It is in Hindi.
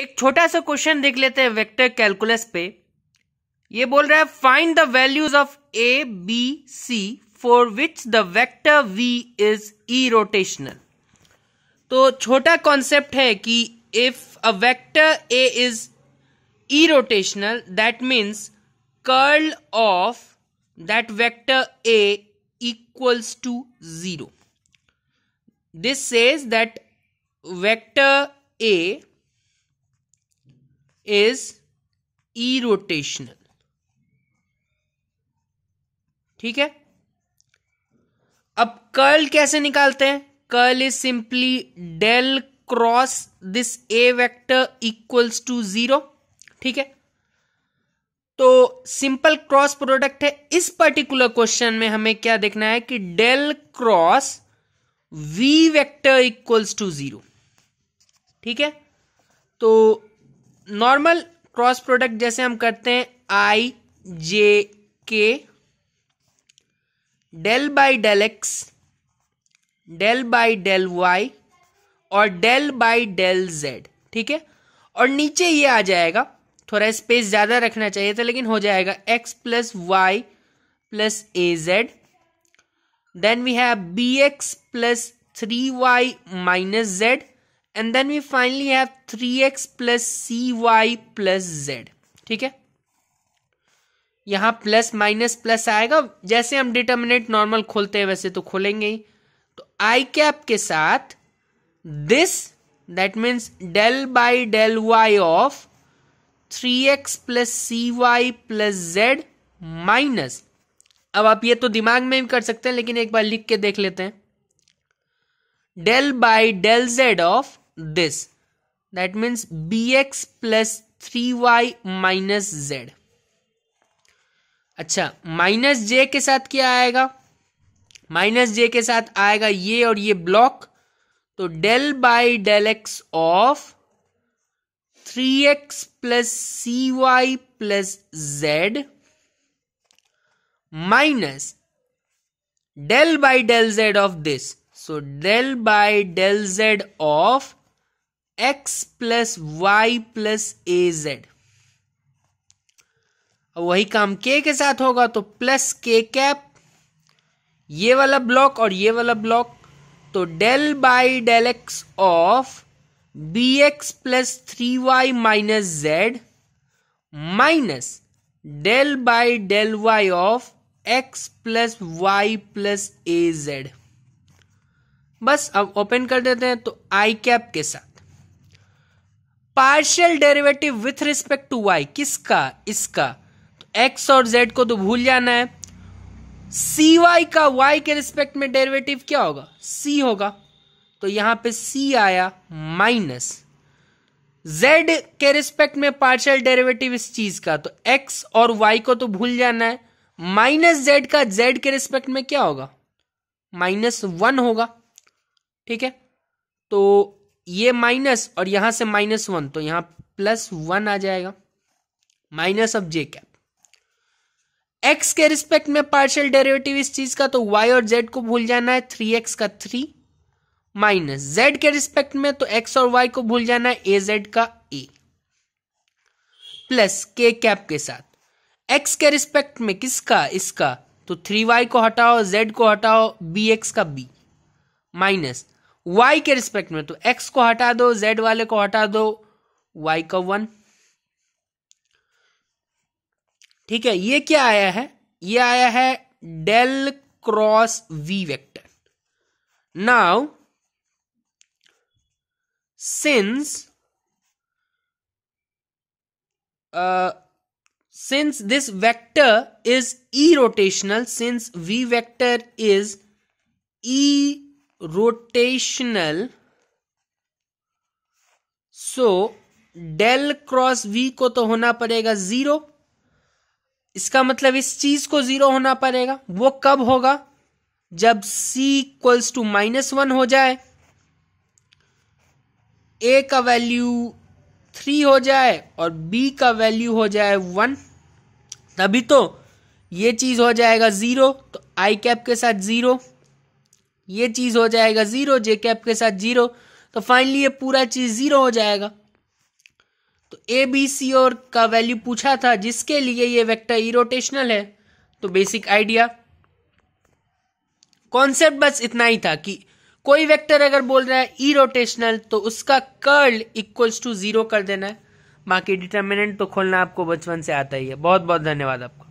एक छोटा सा क्वेश्चन देख लेते हैं वेक्टर कैलकुलस पे ये बोल रहा है find the values of A B C for which the vector V is irrotational तो छोटा कॉन्सेप्ट है कि if a vector A is irrotational that means curl of that vector A equals to zero this says that vector A is irrotational ठीक है अब कर्ल कैसे निकालते हैं curl is simply del cross this A vector equals to zero ठीक है तो सिंपल क्रॉस प्रोडक्ट है इस पर्टिकुलर क्वेश्चन में हमें क्या देखना है कि del cross V vector equals to zero ठीक है तो नॉर्मल क्रॉस प्रोडक्ट जैसे हम करते हैं I J K del by del X del by del Y और डेल बाई डेल जेड ठीक है और नीचे ये आ जाएगा थोड़ा स्पेस ज़्यादा रखना चाहिए था लेकिन हो जाएगा X plus Y plus A Z then we have B X plus three Y minus Z and then we finally have three X plus C Y plus Z ठीक है यहां प्लस माइनस प्लस आएगा जैसे हम डिटर्मिनेट नॉर्मल खोलते हैं वैसे तो खोलेंगे ही तो आई कैप के साथ this that means del by del Y of three X plus C Y plus Z minus अब आप ये तो दिमाग में भी कर सकते हैं लेकिन एक बार लिख के देख लेते हैं del by del Z of this that means bx plus 3y minus Z अच्छा माइनस जे के साथ क्या आएगा माइनस जे के साथ आएगा ये और ये ब्लॉक तो del by del X of three X plus C Y plus Z minus del by del Z of this so del by del Z of X plus Y plus A Z वही काम के के साथ होगा तो प्लस के कैप ये वाला ब्लॉक और ये वाला ब्लॉक तो del by del X of B X plus three Y minus Z minus del by del Y of X plus Y plus A Z बस अब ओपन कर देते हैं तो आई कैप के साथ partial derivative with respect to Y किसका इसका तो एक्स और जेड को तो भूल जाना है सी वाई का वाई के रिस्पेक्ट में डेरिवेटिव क्या होगा सी होगा तो यहां पे सी आया माइनस जेड के रिस्पेक्ट में पार्शियल डेरिवेटिव इस चीज का तो एक्स और वाई को तो भूल जाना है माइनस जेड का जेड के रिस्पेक्ट में क्या होगा माइनस वन होगा ठीक है तो ये माइनस और यहां से माइनस वन तो यहां प्लस वन आ जाएगा minus of J cap X के रिस्पेक्ट में पार्शियल डेरिवेटिव इस चीज का तो वाई और जेड को भूल जाना है थ्री एक्स का थ्री माइनस जेड के रिस्पेक्ट में तो एक्स और वाई को भूल जाना है ए जेड का ए प्लस के कैप के साथ एक्स के रिस्पेक्ट में किसका इसका तो थ्री वाई को हटाओ जेड को हटाओ बी एक्स का बी माइनस वाई के रिस्पेक्ट में तो एक्स को हटा दो जेड वाले को हटा दो वाई का वन ठीक है ये क्या आया है ये आया है del cross V vector now since since this vector is irrotational since v vector is irrotational so del cross V को तो होना पड़ेगा जीरो इसका मतलब इस चीज को जीरो होना पड़ेगा वो कब होगा जब C equals to minus one हो जाए ए का वैल्यू थ्री हो जाए और बी का वैल्यू हो जाए वन तभी तो ये चीज हो जाएगा जीरो तो आई कैप के साथ जीरो ये चीज हो जाएगा जीरो जे कैप के साथ जीरो तो फाइनली ये पूरा चीज जीरो हो जाएगा तो ए बी सी और का वैल्यू पूछा था जिसके लिए ये वेक्टर इरोटेशनल है तो बेसिक आइडिया कॉन्सेप्ट बस इतना ही था कि कोई वेक्टर अगर बोल रहा है ई रोटेशनल तो उसका कर्ल इक्वल्स टू जीरो कर देना है बाकी डिटर्मिनेंट तो खोलना आपको बचपन से आता ही है बहुत बहुत धन्यवाद आपको